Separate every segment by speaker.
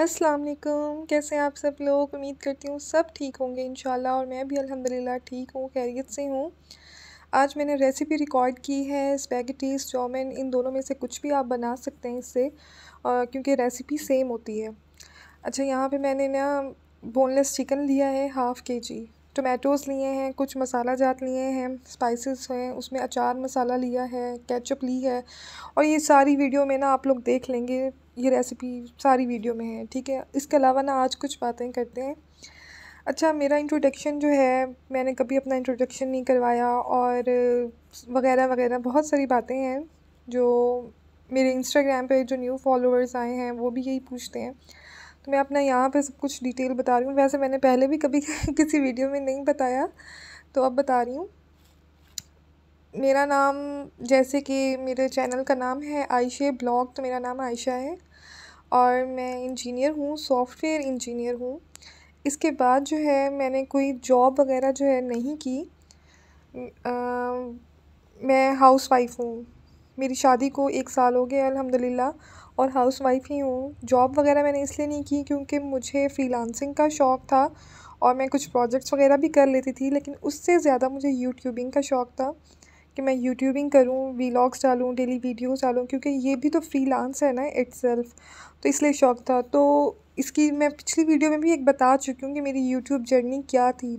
Speaker 1: अस्सलाम वालेकुम कैसे हैं आप सब लोग उम्मीद करती हूँ सब ठीक होंगे इन और मैं भी अल्हम्दुलिल्लाह ठीक हूँ खैरियत से हूँ आज मैंने रेसिपी रिकॉर्ड की है स्पैगटीज़ चौमिन इन दोनों में से कुछ भी आप बना सकते हैं इससे क्योंकि रेसिपी सेम होती है अच्छा यहाँ पर मैंने ना बोनलेस चिकन लिया है हाफ़ के जी टोमेटोज़ लिए हैं कुछ मसाला जात लिए हैं स्पाइसेस हैं उसमें अचार मसाला लिया है केचप ली है और ये सारी वीडियो में ना आप लोग देख लेंगे ये रेसिपी सारी वीडियो में है ठीक है इसके अलावा ना आज कुछ बातें करते हैं अच्छा मेरा इंट्रोडक्शन जो है मैंने कभी अपना इंट्रोडक्शन नहीं करवाया और वगैरह वगैरह बहुत सारी बातें हैं जो मेरे इंस्टाग्राम पे जो न्यू फॉलोअर्स आए हैं वो भी यही पूछते हैं तो मैं अपना यहाँ पे सब कुछ डिटेल बता रही हूँ वैसे मैंने पहले भी कभी किसी वीडियो में नहीं बताया तो अब बता रही हूँ मेरा नाम जैसे कि मेरे चैनल का नाम है आयशे ब्लॉग तो मेरा नाम आयशा है और मैं इंजीनियर हूँ सॉफ्टवेयर इंजीनियर हूँ इसके बाद जो है मैंने कोई जॉब वगैरह जो है नहीं की आ, मैं हाउस वाइफ हूँ मेरी शादी को एक साल हो गया अल्हम्दुलिल्लाह और हाउस वाइफ ही हूँ जॉब वगैरह मैंने इसलिए नहीं की क्योंकि मुझे फ्रीलांसिंग का शौक़ था और मैं कुछ प्रोजेक्ट्स वगैरह भी कर लेती थी लेकिन उससे ज़्यादा मुझे यूट्यूबिंग का शौक़ था कि मैं यूट्यूबिंग करूँ वीलॉग्स डालूँ डेली वीडियोस डालूँ क्योंकि ये भी तो फ्री है ना इट्स तो इसलिए शौक़ था तो इसकी मैं पिछली वीडियो में भी एक बता चुकी हूँ कि मेरी यूट्यूब जर्नी क्या थी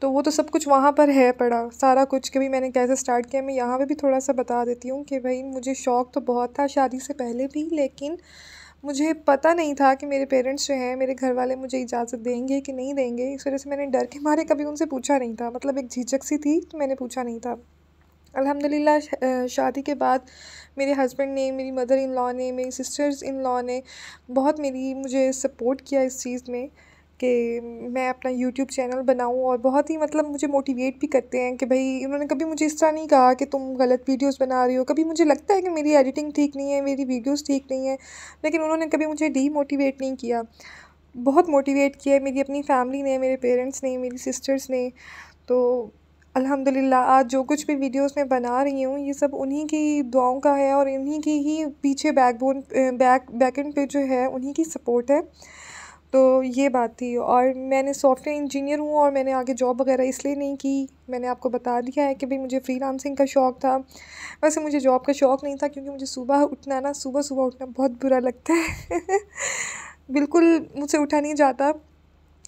Speaker 1: तो वो तो सब कुछ वहाँ पर है पड़ा सारा कुछ कभी मैंने कैसे स्टार्ट किया मैं यहाँ पे भी थोड़ा सा बता देती हूँ कि भाई मुझे शौक़ तो बहुत था शादी से पहले भी लेकिन मुझे पता नहीं था कि मेरे पेरेंट्स जो हैं मेरे घर वाले मुझे इजाज़त देंगे कि नहीं देंगे इस वजह से मैंने डर के मारे कभी उनसे पूछा नहीं था मतलब एक झिझक सी थी तो मैंने पूछा नहीं था अल्हम्दुलिल्लाह शादी के बाद मेरे हस्बैंड ने मेरी मदर इन लॉ ने मेरी सिस्टर्स इन लॉ ने बहुत मेरी मुझे सपोर्ट किया इस चीज़ में कि मैं अपना यूट्यूब चैनल बनाऊं और बहुत ही मतलब मुझे मोटिवेट भी करते हैं कि भाई उन्होंने कभी मुझे इस तरह नहीं कहा कि तुम गलत वीडियोस बना रही हो कभी मुझे लगता है कि मेरी एडिटिंग ठीक नहीं है मेरी वीडियोस ठीक नहीं है लेकिन उन्होंने कभी मुझे डीमोटिवेट नहीं किया बहुत मोटिवेट किया मेरी अपनी फैमिली ने मेरे पेरेंट्स ने मेरी सिस्टर्स ने तो अल्हम्दुलिल्लाह आज जो कुछ भी वीडियोस मैं बना रही हूँ ये सब उन्हीं की दुआओं का है और इन्हीं की ही पीछे बैकबोन बैक बैकेंड पे जो है उन्हीं की सपोर्ट है तो ये बात थी और मैंने सॉफ्टवेयर इंजीनियर हूँ और मैंने आगे जॉब वगैरह इसलिए नहीं की मैंने आपको बता दिया है कि भाई मुझे फ्री लांसिंग का शौक़ था वैसे मुझे जॉब का शौक़ नहीं था क्योंकि मुझे सुबह उठना ना सुबह सुबह उठना बहुत बुरा लगता है बिल्कुल मुझसे उठा नहीं जाता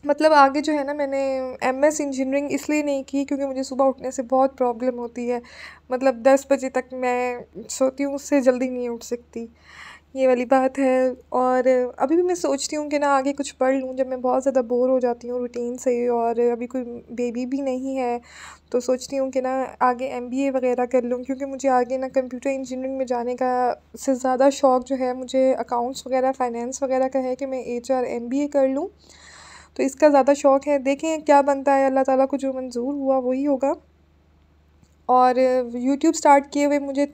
Speaker 1: मतलब आगे जो है ना मैंने एम एस इंजीनियरिंग इसलिए नहीं की क्योंकि मुझे सुबह उठने से बहुत प्रॉब्लम होती है मतलब दस बजे तक मैं सोती हूँ उससे जल्दी नहीं उठ सकती ये वाली बात है और अभी भी मैं सोचती हूँ कि ना आगे कुछ पढ़ लूँ जब मैं बहुत ज़्यादा बोर हो जाती हूँ रूटीन से और अभी कोई बेबी भी नहीं है तो सोचती हूँ कि ना आगे ए वगैरह कर लूँ क्योंकि मुझे आगे ना कंप्यूटर इंजीनियरिंग में जाने का से ज़्यादा शौक़ जो है मुझे अकाउंट्स वगैरह फाइनेंस वगैरह का है कि मैं H R M B A कर लूँ तो इसका ज़्यादा शौक़ है देखें क्या बनता है अल्लाह ताला को जो मंजूर हुआ वही होगा और यूट्यूब स्टार्ट किए हुए मुझे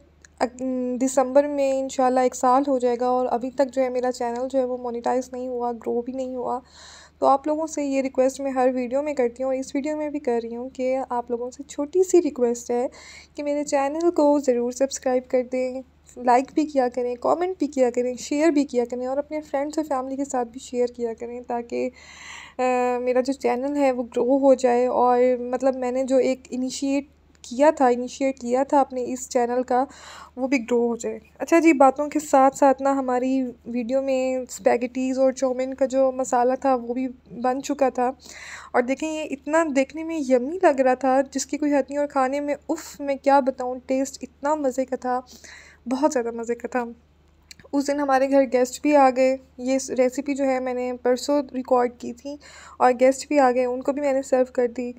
Speaker 1: दिसंबर में इन एक साल हो जाएगा और अभी तक जो है मेरा चैनल जो है वो मोनेटाइज नहीं हुआ ग्रो भी नहीं हुआ तो आप लोगों से ये रिक्वेस्ट मैं हर वीडियो में करती हूँ और इस वीडियो में भी कर रही हूँ कि आप लोगों से छोटी सी रिक्वेस्ट है कि मेरे चैनल को ज़रूर सब्सक्राइब कर दें लाइक भी किया करें कमेंट भी किया करें शेयर भी किया करें और अपने फ्रेंड्स और फैमिली के साथ भी शेयर किया करें ताकि मेरा जो चैनल है वो ग्रो हो जाए और मतलब मैंने जो एक इनिशिएट किया था इनिशिएट किया था अपने इस चैनल का वो भी ग्रो हो जाए अच्छा जी बातों के साथ साथ ना हमारी वीडियो में स्पैगेटीज़ और चौमिन का जो मसाला था वो भी बन चुका था और देखें ये इतना देखने में यमी लग रहा था जिसकी कोई हद नहीं और खाने में उफ़ मैं क्या बताऊँ टेस्ट इतना मज़े का था बहुत ज़्यादा मज़े का था उस दिन हमारे घर गेस्ट भी आ गए ये रेसिपी जो है मैंने परसों रिकॉर्ड की थी और गेस्ट भी आ गए उनको भी मैंने सर्व कर दी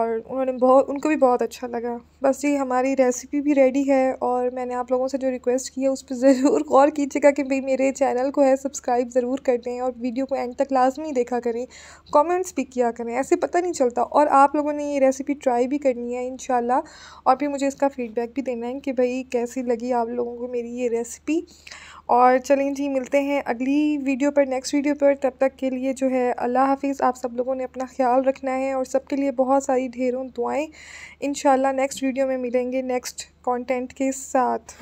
Speaker 1: और उन्होंने बहुत उनको भी बहुत अच्छा लगा बस ये हमारी रेसिपी भी रेडी है और मैंने आप लोगों से जो रिक्वेस्ट की है उस पर ज़रूर गौर कीजिएगा कि भाई मेरे चैनल को है सब्सक्राइब ज़रूर कर दें और वीडियो को एंड तक लाजमी देखा करें कमेंट्स भी किया करें ऐसे पता नहीं चलता और आप लोगों ने ये रेसिपी ट्राई भी करनी है इन और फिर मुझे इसका फ़ीडबैक भी देना है कि भाई कैसी लगी आप लोगों को मेरी ये रेसिपी और चलें जी मिलते हैं अगली वीडियो पर नेक्स्ट वीडियो पर तब तक के लिए जो है अल्लाह हाफिज़ आप सब लोगों ने अपना ख्याल रखना है और सबके लिए बहुत सारी हमारी ढेरों दुआएं इन नेक्स्ट वीडियो में मिलेंगे नेक्स्ट कंटेंट के साथ